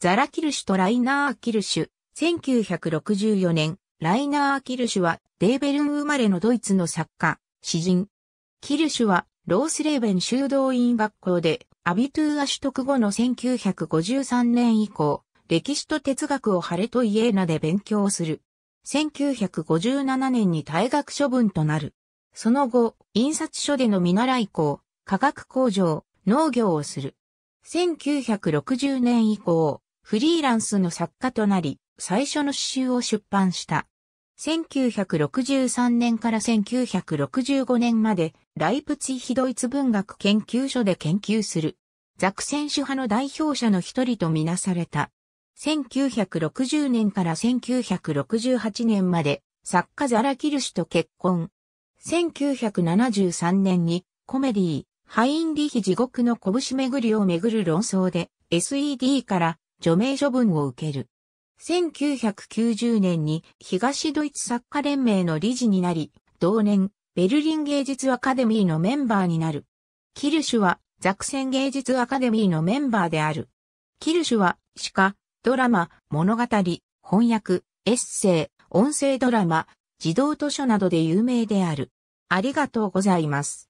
ザラ・キルシュとライナー・キルシュ。1964年、ライナー・キルシュはデーベルン生まれのドイツの作家、詩人。キルシュはロースレーベン修道院学校でアビトゥーア取得後の1953年以降、歴史と哲学をハレとイエーナで勉強する。1957年に退学処分となる。その後、印刷所での見習い校、化学工場、農業をする。1960年以降、フリーランスの作家となり、最初の詩集を出版した。1963年から1965年まで、ライプツィヒドイツ文学研究所で研究する、ザクセン主派の代表者の一人とみなされた。1960年から1968年まで、作家ザラキルシと結婚。1973年にコメディー、ハインリヒ地獄の拳巡りを巡る論争で SED から除名処分を受ける。1990年に東ドイツ作家連盟の理事になり、同年、ベルリン芸術アカデミーのメンバーになる。キルシュは、ザクセン芸術アカデミーのメンバーである。キルシュは、詩歌、ドラマ、物語、翻訳、エッセイ、音声ドラマ、児童図書などで有名である。ありがとうございます。